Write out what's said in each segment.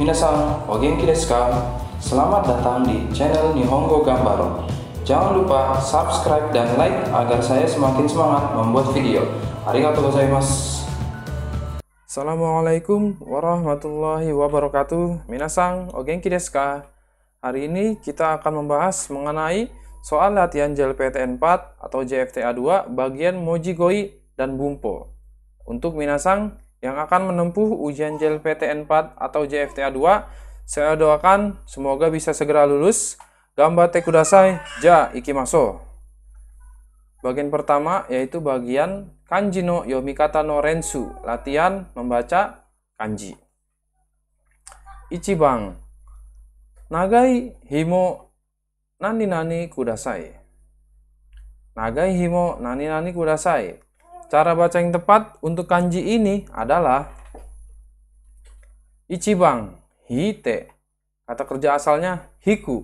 Minasan, o genki desu ka? Selamat datang di channel Nihongo Gambaro. Jangan lupa subscribe dan like agar saya semakin semangat membuat video. Arigatou gozaimasu. Assalamualaikum warahmatullahi wabarakatuh. Minasang, o genki desu ka? Hari ini kita akan membahas mengenai soal latihan JLPTN 4 atau JFTA 2 bagian Mojigoi dan Bumpo. Untuk Minasang, yang akan menempuh ujian JLPTN 4 atau JFTA 2. Saya doakan semoga bisa segera lulus. Gambar teku dasai, ja ikimaso. Bagian pertama yaitu bagian kanji no yomikata no rensu, latihan membaca kanji. Ichiban Nagai himo nani nani kudasai. Nagai himo nani nani kudasai Cara baca yang tepat untuk kanji ini adalah Ichibang, hite. Kata kerja asalnya hiku,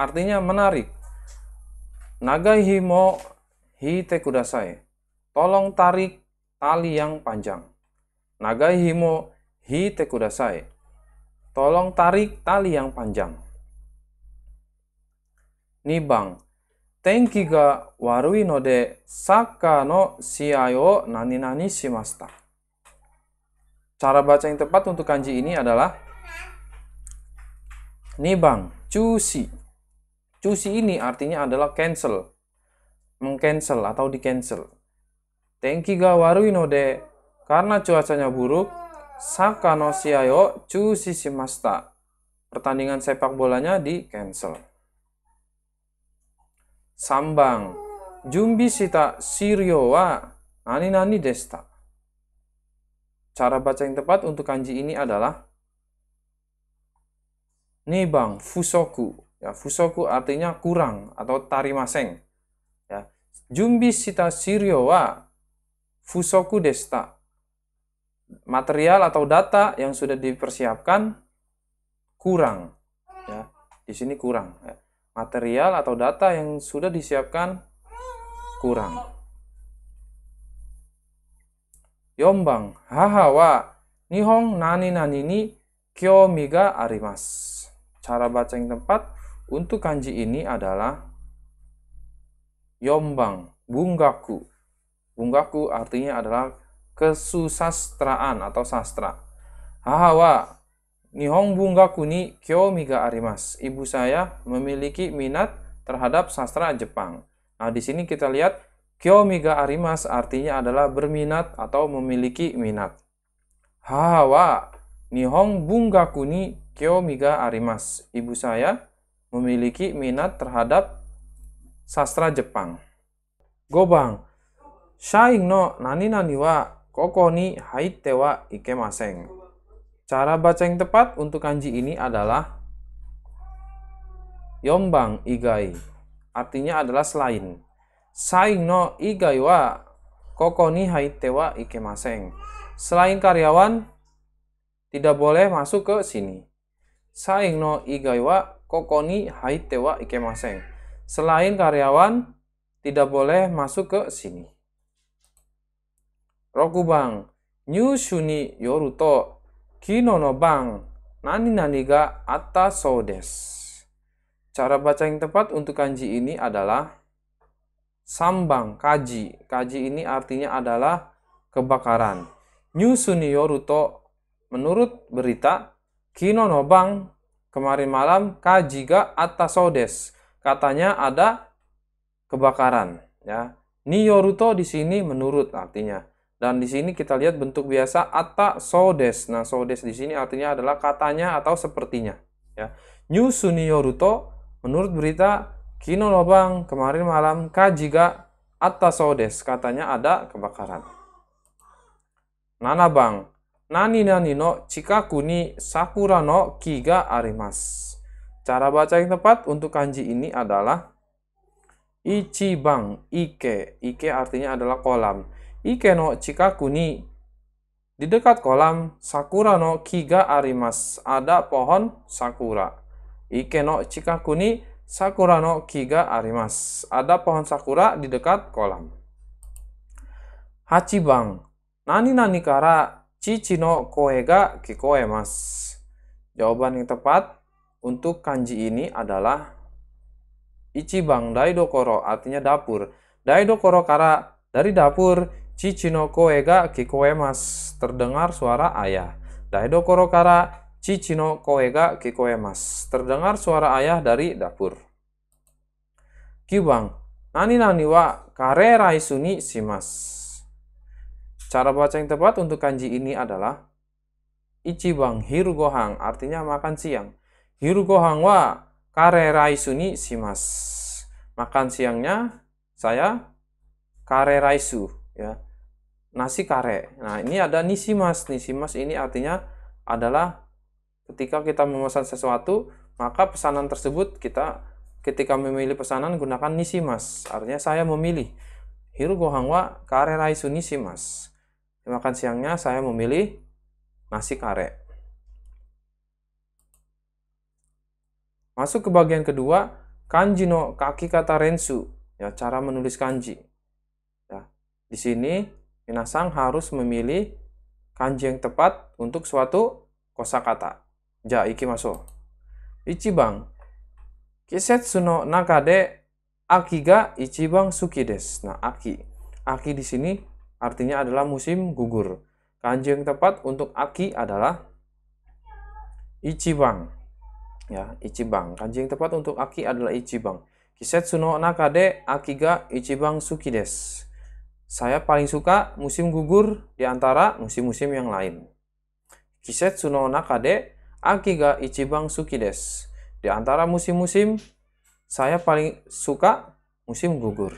artinya menarik. Nagai himo hite kudasai. Tolong tarik tali yang panjang. Nagai himo hite kudasai. Tolong tarik tali yang panjang. Nibang, 天気が悪いので、サッカーの試合を何々しました。Cara baca yang tepat untuk kanji ini adalah nibang, cusi. Cusi ini artinya adalah cancel, mengcancel atau di-cancel. Tenki ga warui no de, karena cuacanya buruk, Saka no shiayo cusi shimashita. Pertandingan sepak bolanya di-cancel. Sambang, 3 Cara baca yang tepat untuk kanji ini adalah bang fusoku. Ya, fusoku artinya kurang atau tarimaseng. Ya. Jumbi sita sirio fusoku desta. Material atau data yang sudah dipersiapkan kurang. Ya. Di sini kurang. Ya material atau data yang sudah disiapkan kurang. Yombang, haha wa nihong nani nani ni kyo miga arimas. Cara baca yang tepat untuk kanji ini adalah yombang, bunggaku. Bunggaku artinya adalah kesusastraan atau sastra. Haha wa Nihong ngaku ni kyomi ga arimas. Ibu saya memiliki minat terhadap sastra Jepang. Nah, di sini kita lihat kyomi ga arimas artinya adalah berminat atau memiliki minat. Hawa nihong bungaku ni kyomi ga arimas. Ibu saya memiliki minat terhadap sastra Jepang. Gobang. Shaing no nani nani wa koko ni haitte wa ikemasen. Cara baca yang tepat untuk kanji ini adalah yombang igai. Artinya adalah selain. Saing no igai wa koko ni haite wa ikemaseng. Selain karyawan, tidak boleh masuk ke sini. Saing no igai wa koko ni haite wa ikemaseng. Selain karyawan, tidak boleh masuk ke sini. Rokubang, nyushuni yoruto Kino no bang nani nani ga atta so Cara baca yang tepat untuk kanji ini adalah sambang kaji. Kaji ini artinya adalah kebakaran. New Suniyoru menurut berita Kino no bang kemarin malam kaji ga atta so Katanya ada kebakaran ya. Niyoruto di sini menurut artinya. Dan di sini kita lihat bentuk biasa ata sodes. Nah, sodes di sini artinya adalah katanya atau sepertinya. Ya. New Suniyoruto menurut berita Kino Lobang kemarin malam kajiga ata sodes. Katanya ada kebakaran. Nana bang, nani nani no chikaku ni sakura no kiga arimas. Cara baca yang tepat untuk kanji ini adalah ichibang ike. Ike artinya adalah kolam. Ike no Chikaku ni. Di dekat kolam Sakura no Kiga arimas. Ada pohon Sakura. Ike no Chikaku ni Sakura no Kiga arimas. Ada pohon Sakura di dekat kolam. Hachibang. Nani nani kara cici no koe ga kikoe mas. Jawaban yang tepat untuk kanji ini adalah Ichibang Daidokoro artinya dapur. Daidokoro kara dari dapur Chichinoko-ega kikoemas. Terdengar suara ayah. Daidokoro kara Chichinoko-ega kikoemas. Terdengar suara ayah dari dapur. Kibang. Nani nani wa kare raisuni simas. Cara baca yang tepat untuk kanji ini adalah Ichibang hiru gohang artinya makan siang. Hiru gohang wa kare raisuni simas. Makan siangnya saya kare raisu ya nasi kare. Nah, ini ada nisimas. Nisimas ini artinya adalah ketika kita memesan sesuatu, maka pesanan tersebut kita ketika memilih pesanan gunakan nisimas. Artinya saya memilih hiru gohang kare raisu nisimas. Makan siangnya saya memilih nasi kare. Masuk ke bagian kedua, kanji no kaki kata rensu, ya cara menulis kanji. Ya, di sini Minasang harus memilih kanji yang tepat untuk suatu kosakata. Ja, iki masuk. Ichibang. Kisetsu no nakade aki ga ichibang suki des. Nah, aki. Aki di sini artinya adalah musim gugur. Kanji yang tepat untuk aki adalah ichibang. Ya, ichibang. Kanji yang tepat untuk aki adalah ichibang. Kisetsu no nakade aki ga ichibang suki des. Saya paling suka musim gugur di antara musim-musim yang lain. Kisetsu no Nakade Aki ga Ichibang Suki desu. Di antara musim-musim, saya paling suka musim gugur.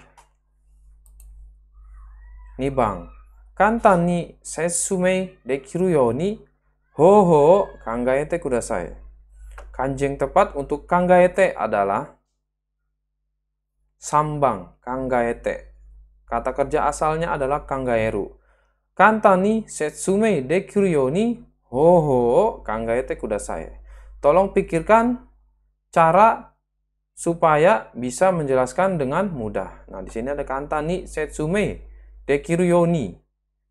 Nibang, kantan ni sesumei dekiru yoni. ni ho ho kangaete kudasai. Kanjeng tepat untuk kangaete adalah sambang kangaete Kata kerja asalnya adalah kanggaeru. Kantani ni setsume de kuryo ni hoho kanggaete kudasai. Tolong pikirkan cara supaya bisa menjelaskan dengan mudah. Nah, di sini ada kantani ni setsume de kuryo ni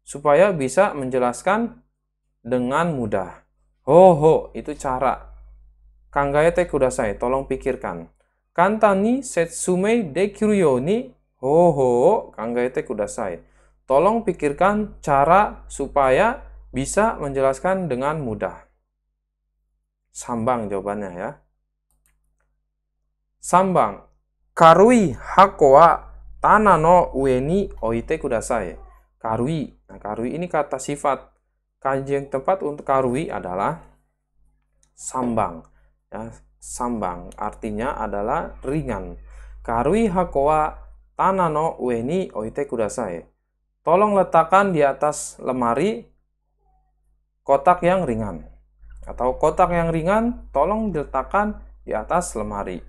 supaya bisa menjelaskan dengan mudah. Hoho itu cara. kanggaete kudasai, tolong pikirkan. kantani ni setsume de kuryo ni ho, hoho kanggaite kudasai. Tolong pikirkan cara supaya bisa menjelaskan dengan mudah. Sambang jawabannya ya. Sambang. Karui hako wa tana no ue ni oite kudasai. Karui. Nah, karui ini kata sifat. Kanji yang tepat untuk karui adalah sambang. Ya, sambang artinya adalah ringan. Karui hako wa Tana no ueni oite kudasai. Tolong letakkan di atas lemari kotak yang ringan. Atau kotak yang ringan, tolong diletakkan di atas lemari.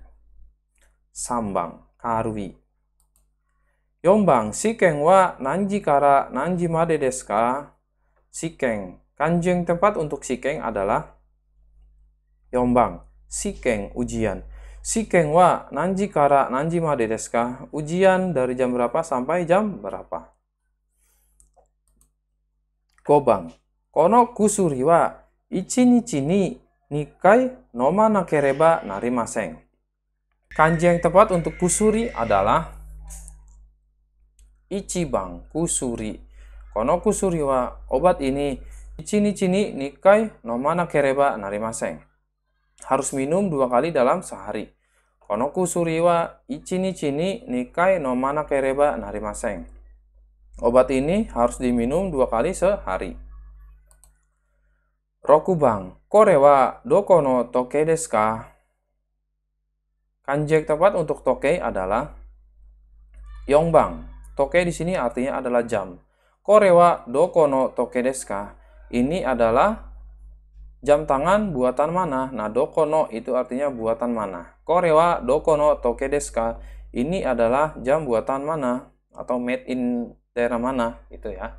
Sambang, karwi. Yombang, sikeng wa nanji kara nanji made deska. Sikeng, kanjeng tempat untuk sikeng adalah Yombang, sikeng ujian. Shiken wa nanji kara nanji made desu Ujian dari jam berapa sampai jam berapa? Kobang. Kono kusuri wa nichi ni nikai noma nakereba narimasen. Kanji yang tepat untuk kusuri adalah ichibang kusuri. Kono kusuri wa obat ini nichi ni nikai noma nakereba narimasen harus minum dua kali dalam sehari. Konoku suriwa ichini chini nikai no mana kereba maseng. Obat ini harus diminum dua kali sehari. Rokubang, korewa wa doko no toke desu ka? Kanjek tepat untuk toke adalah Yongbang. Toke di sini artinya adalah jam. Korewa wa doko no toke desu ka? Ini adalah Jam tangan buatan mana? Nah, Doko no itu artinya buatan mana. Korewa dokono toke desu ka? Ini adalah jam buatan mana atau made in daerah mana itu ya.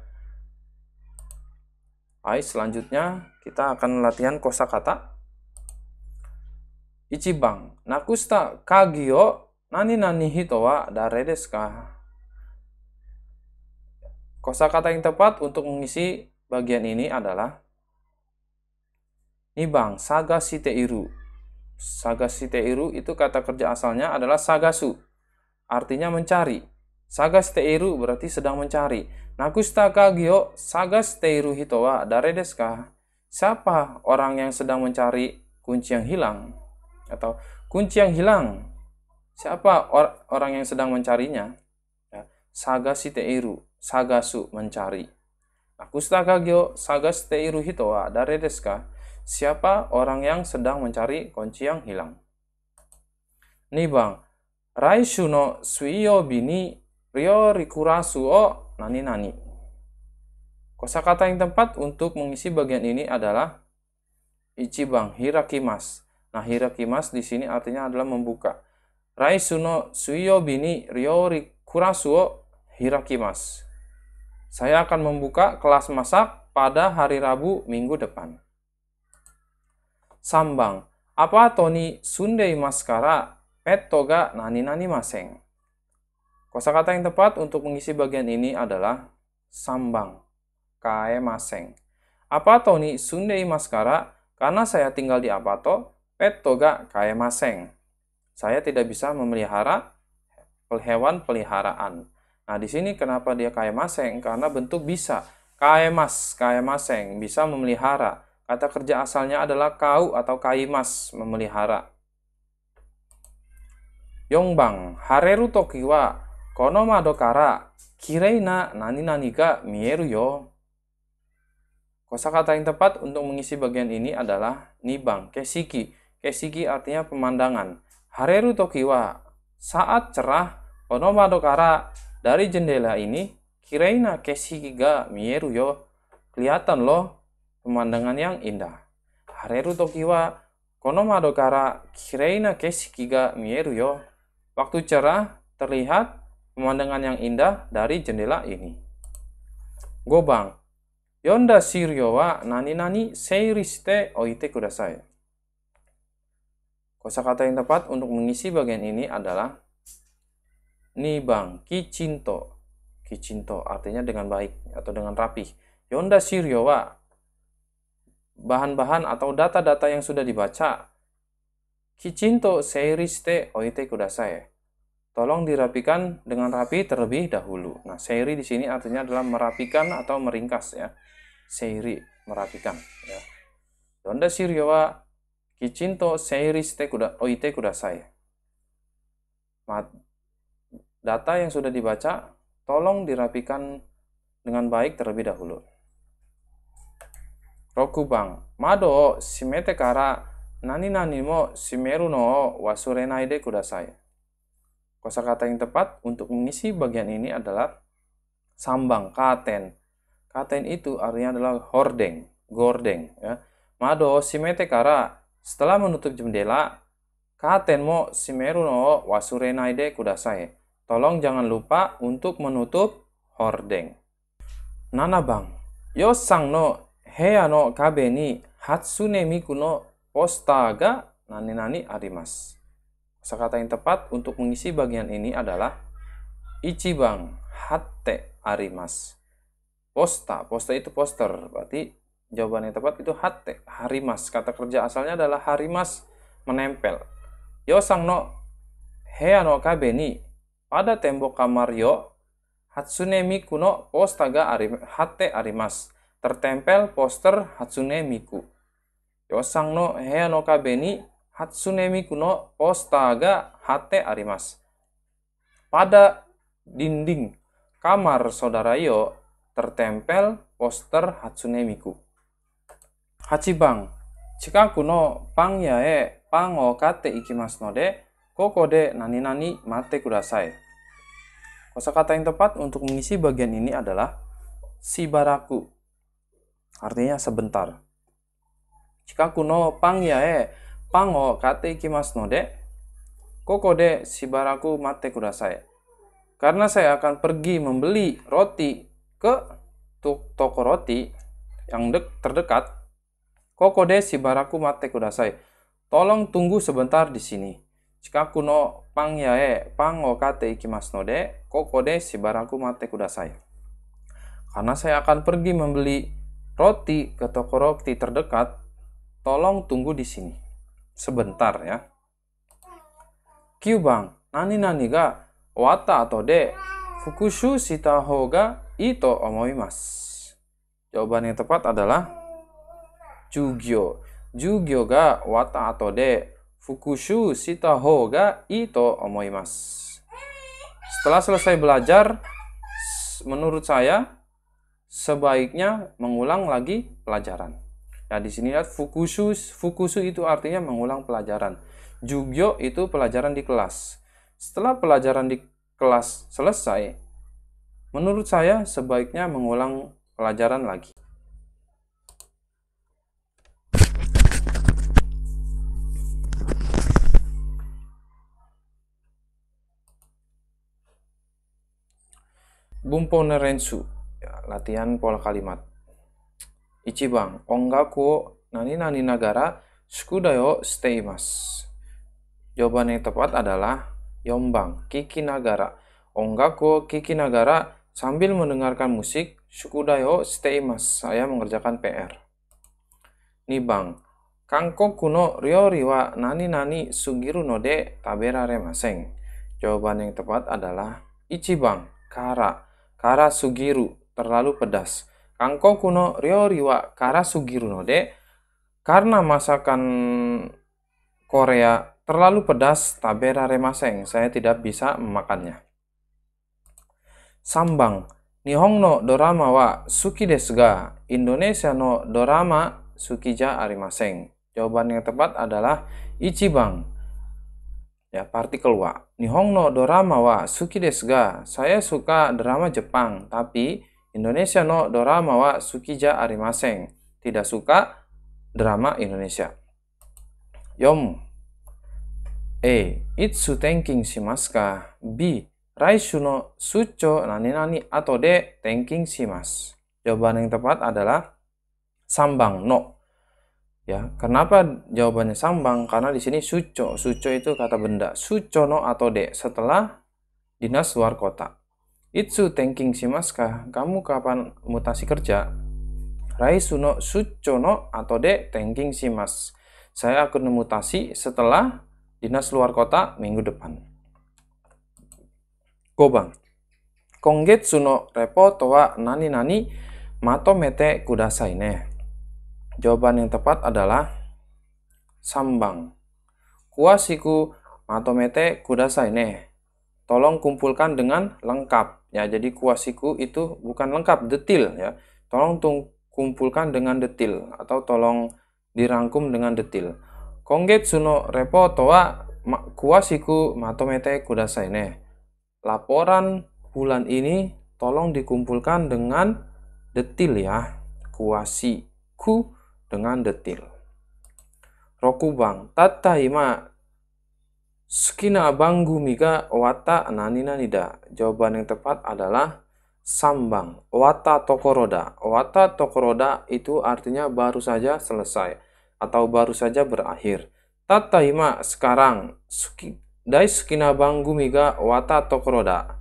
Hai, selanjutnya kita akan latihan kosakata. Ichibang, nakusta kagio nani nani hito wa dare desu ka? Kosakata yang tepat untuk mengisi bagian ini adalah Nih bang, saga siteiru. Saga siteiru itu kata kerja asalnya adalah sagasu. Artinya mencari. Saga siteiru berarti sedang mencari. Nakustaka kagyo saga siteiru hitowa daredes ka? Siapa orang yang sedang mencari kunci yang hilang? Atau kunci yang hilang? Siapa or orang yang sedang mencarinya? Ya. Saga siteiru, sagasu mencari. Nakustaka kagyo saga siteiru hitowa daredes ka? Siapa orang yang sedang mencari kunci yang hilang? Nih bang, Raishu no suiyo bini ryo rikurasu o nani nani. Kosa kata yang tepat untuk mengisi bagian ini adalah Ichibang hirakimas. Nah, hirakimas di sini artinya adalah membuka. Raishu no suiyo bini ryo rikurasu o hirakimas. Saya akan membuka kelas masak pada hari Rabu minggu depan sambang. Apa toni sundei maskara pet toga nani nani maseng. Kosa kata yang tepat untuk mengisi bagian ini adalah sambang kae maseng. Apa toni sundei maskara karena saya tinggal di Apato, pet toga kae maseng. Saya tidak bisa memelihara hewan peliharaan. Nah, di sini kenapa dia kae maseng? Karena bentuk bisa. Kae mas, kae maseng, bisa memelihara. Kata kerja asalnya adalah kau atau kaimas, memelihara. Yongbang, hareru tokiwa, kono madokara, kireina nani nani ga mieru yo. Kosakata yang tepat untuk mengisi bagian ini adalah nibang, kesiki. Kesiki artinya pemandangan. Hareru tokiwa, saat cerah, kono madokara, dari jendela ini, kireina kesiki ga mieru yo. Kelihatan loh pemandangan yang indah. Hareru toki wa kono mado kara kireina keshiki ga mieru yo. Waktu cerah terlihat pemandangan yang indah dari jendela ini. Gobang. Yonda shiryo wa nani nani seiri shite oite kudasai. Kosa kata yang tepat untuk mengisi bagian ini adalah Nibang Kicinto. Kicinto artinya dengan baik atau dengan rapih. Yonda shiryo wa bahan-bahan atau data-data yang sudah dibaca. Kicinto seiriste oite kudasai. Tolong dirapikan dengan rapi terlebih dahulu. Nah, seiri di sini artinya adalah merapikan atau meringkas ya. Seiri, merapikan ya. Donda shiryo kicinto seiriste kuda oite kudasai. Data yang sudah dibaca tolong dirapikan dengan baik terlebih dahulu mado nani 6 kata yang tepat untuk mengisi bagian ini adalah sambang katen. Katen itu artinya adalah hordeng, gordeng. Ya. Mado shimete kara setelah menutup jendela, katen mo shimeru no wasurenai de kudasai. Tolong jangan lupa untuk menutup hordeng. Nana bang, yo sang no kabe ni hatsune postaga nani nani arimas. Sekata yang tepat untuk mengisi bagian ini adalah ichibang hatte arimas. Posta, posta itu poster. Berarti jawaban yang tepat itu hatte harimas. Kata kerja asalnya adalah harimas menempel. Yo sang no heya no ni pada tembok kamar yo hatsune miku no postaga arim, hatte arimas tertempel poster Hatsune Miku. Yosang no hea no ni Hatsune Miku no posta ga hate arimas. Pada dinding kamar saudara Yo tertempel poster Hatsune Miku. Hachibang, chikaku no ya e pang o kate ikimasu no de koko de nani nani mate kudasai. Kosakata yang tepat untuk mengisi bagian ini adalah baraku artinya sebentar. Jika kuno pang ya e pang o kate ikimasu no de koko de shibaraku mate kudasai. Karena saya akan pergi membeli roti ke toko roti yang dek terdekat. Koko de shibaraku mate kudasai. Tolong tunggu sebentar di sini. Jika kuno pang ya e pang o kate ikimasu no de koko de shibaraku mate kudasai. Karena saya akan pergi membeli roti ke toko roti terdekat, tolong tunggu di sini. Sebentar ya. Kyubang, nani nani ga wata atau de fukushu shitaho ga ito omoimasu. Jawaban yang tepat adalah jugyo. Jugyo ga wata atau de fukushu shitaho ga ito omoimasu. Setelah selesai belajar, menurut saya sebaiknya mengulang lagi pelajaran. Nah di sini lihat fukusu, fukusu itu artinya mengulang pelajaran. Jugyo itu pelajaran di kelas. Setelah pelajaran di kelas selesai, menurut saya sebaiknya mengulang pelajaran lagi. Bumpo Nerensu latihan pola kalimat. Ichiban, ongaku nani nani nagara suku dayo mas. Jawaban yang tepat adalah yombang, kiki nagara. Ongaku kiki nagara sambil mendengarkan musik suku dayo mas. Saya mengerjakan PR. Nibang, kangko kuno ryori wa nani nani sugiru no de tabera remaseng. Jawaban yang tepat adalah ichiban, kara, kara sugiru terlalu pedas. Kangkoku no rioriwa kara karasugiru no de karena masakan Korea terlalu pedas tabera remaseng. Saya tidak bisa memakannya. Sambang Nihong no dorama wa suki desu ga Indonesia no dorama sukija arimaseng. Jawaban yang tepat adalah ichibang. Ya, partikel wa. Nihong no dorama wa suki desu ga. Saya suka drama Jepang, tapi Indonesia no drama wa sukija arimaseng. Tidak suka drama Indonesia. Yom. A. Itsu tenking shimasu ka? B. Raishu no sucho nani-nani atau D. Tenking shimasu. Jawaban yang tepat adalah sambang no. Ya, kenapa jawabannya sambang? Karena di sini suco, suco itu kata benda, Suco no atau de setelah dinas luar kota. Itsu si shimaska, kamu kapan mutasi kerja? Rai suno sucono atau de si shimas. Saya akan mutasi setelah dinas luar kota minggu depan. Kobang. Kongetsu Suno repo toa nani nani mato mete kudasai ne. Jawaban yang tepat adalah sambang. Kuasiku mato mete kudasai ne. Tolong kumpulkan dengan lengkap. Ya, jadi kuasiku itu bukan lengkap, detil ya. Tolong tung kumpulkan dengan detil atau tolong dirangkum dengan detil. suno suno toa wa kuasiku matomete kudasai ne. Laporan bulan ini tolong dikumpulkan dengan detil ya. Kuasiku dengan detil. Rokubang bang, Sukina banggu ga wata nanina nida. Jawaban yang tepat adalah sambang. Wata tokoroda. Wata tokoroda itu artinya baru saja selesai atau baru saja berakhir. Tatahima sekarang. Suki, dai sukina banggu ga wata tokoroda.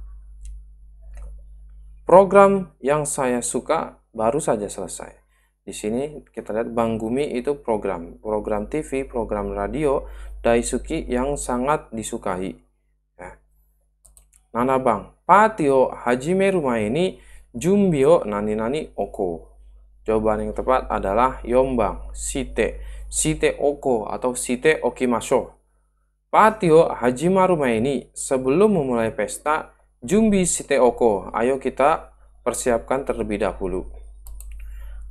Program yang saya suka baru saja selesai. Di sini kita lihat Bang itu program, program TV, program radio Daisuki yang sangat disukai. Nah, nanabang, patio patio hajime rumah ini jumbio nani nani oko. Jawaban yang tepat adalah yombang, site, site oko atau site okimasho. patio hajime rumah ini sebelum memulai pesta, jumbi site oko, ayo kita persiapkan terlebih dahulu.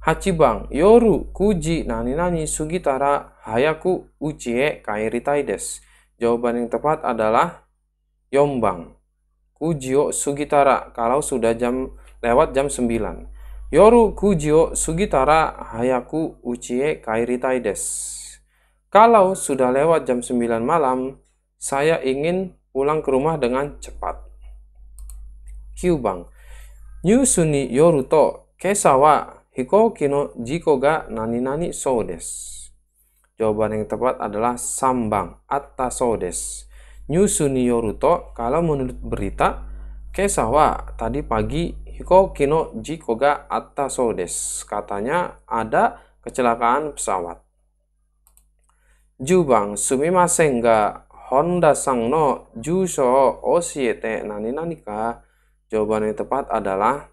Hachibang, Yoru, Kuji, Nani Nani, Sugitara, Hayaku, Uchie, Kairitai desu. Jawaban yang tepat adalah Yombang. Kujio Sugitara kalau sudah jam lewat jam 9. Yoru Kujio Sugitara Hayaku Uchie Kairitai desu. Kalau sudah lewat jam 9 malam, saya ingin pulang ke rumah dengan cepat. Kyubang. Nyusuni to Kesawa Hikoki no jiko ga nani nani so des. Jawaban yang tepat adalah sambang atta Nyusu Nyusuni yoruto kalau menurut berita kesawa tadi pagi Hikoki no jiko ga atta des. Katanya ada kecelakaan pesawat. Jubang sumimasen ga Honda sang no juso osiete nani nani ka. Jawaban yang tepat adalah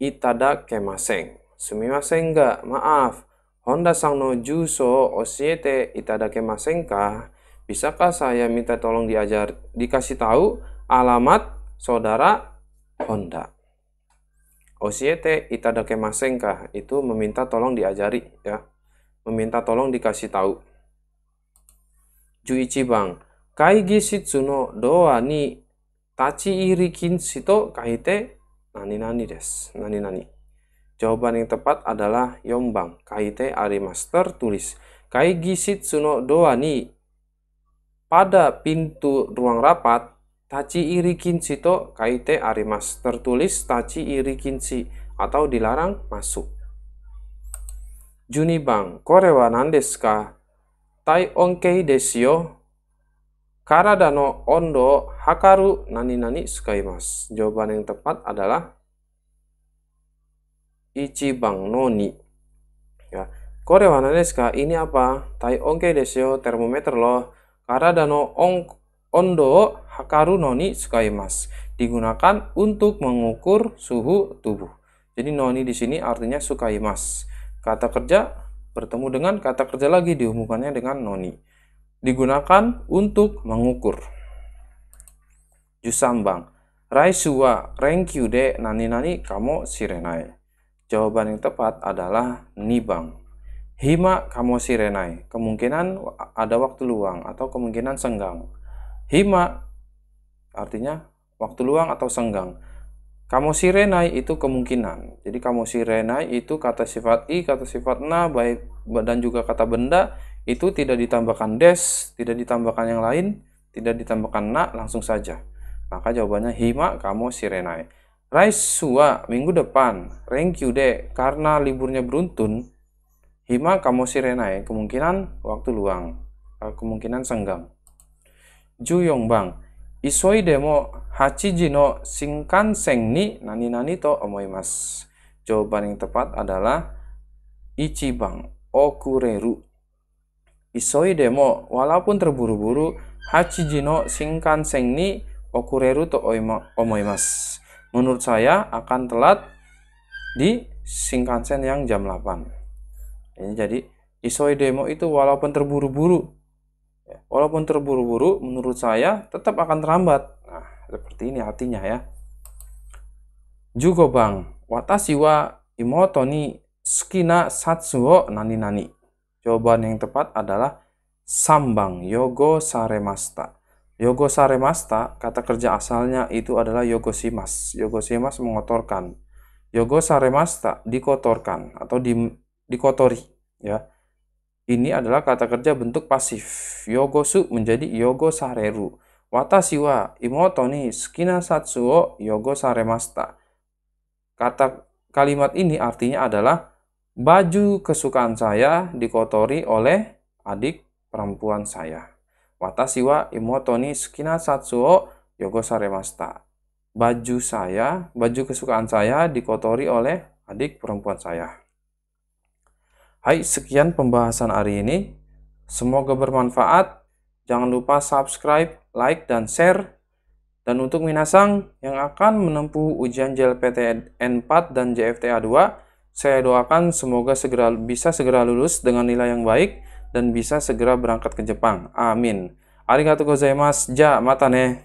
itada kemaseng maaf. Honda sang no juso osiete itadake masen ka? Bisakah saya minta tolong diajar dikasih tahu alamat saudara Honda? Osiete itadake masen ka? Itu meminta tolong diajari ya. Meminta tolong dikasih tahu. Juichi bang, kaigi no doa ni tachi iri kin kaite nani nani des. Nani nani. Jawaban yang tepat adalah Yombang. Kaite Master tulis Kai gisit suno doa ni. Pada pintu ruang rapat, tachi iri to. kaite Master tulis tachi iri kinci. atau dilarang masuk. Junibang, korewa nandes ka? Tai onkei desio. Karada no ondo hakaru nani nani sukaimas. Jawaban yang tepat adalah Ichibang Noni ya kore wana desu ka ini apa tai onke desu yo termometer loh karena no on ondo hakaru noni sukaimas digunakan untuk mengukur suhu tubuh jadi noni di sini artinya sukaimas kata kerja bertemu dengan kata kerja lagi dihubungkannya dengan noni digunakan untuk mengukur jusambang raisua renkyu de nani nani kamo sirenai Jawaban yang tepat adalah nibang. Hima kamu sirenai. kemungkinan ada waktu luang atau kemungkinan senggang. Hima artinya waktu luang atau senggang. Kamu sirenai itu kemungkinan. Jadi kamu sirenai itu kata sifat i, kata sifat na, baik dan juga kata benda itu tidak ditambahkan des, tidak ditambahkan yang lain, tidak ditambahkan na langsung saja. Maka jawabannya hima kamu sirenai sua minggu depan, Renkyude karena liburnya beruntun, Hima kamu sirenai kemungkinan waktu luang, eh, kemungkinan senggang. Ju Yongbang, Isoi demo Hachiji no seng ni nani nani to omoimas. Jawaban yang tepat adalah Ichibang Okureru. Isoi demo walaupun terburu-buru Hachiji no seng ni Okureru to omoimas menurut saya akan telat di Shinkansen yang jam 8. Ini jadi Isoi demo itu walaupun terburu-buru, ya, walaupun terburu-buru, menurut saya tetap akan terlambat. Nah, seperti ini artinya ya. Jugo bang, watashi wa imoto ni sukina satsuo nani nani. Jawaban yang tepat adalah sambang yogo saremasta. Yogosaremasta, kata kerja asalnya itu adalah yogosimas. Yogosimas mengotorkan. Yogosaremasta dikotorkan atau di, dikotori, ya. Ini adalah kata kerja bentuk pasif. Yogosu menjadi yogosareru. Watashi wa imoto ni sukina satsu wo yogosaremasta. Kata kalimat ini artinya adalah baju kesukaan saya dikotori oleh adik perempuan saya. Watashi wa imoto ni sukina satsu o Baju saya, baju kesukaan saya dikotori oleh adik perempuan saya. Hai, sekian pembahasan hari ini. Semoga bermanfaat. Jangan lupa subscribe, like, dan share. Dan untuk Minasang yang akan menempuh ujian JLPTN 4 dan JFTA 2, saya doakan semoga segera bisa segera lulus dengan nilai yang baik dan bisa segera berangkat ke Jepang. Amin. Arigatou gozaimasu. Ja, mata ne.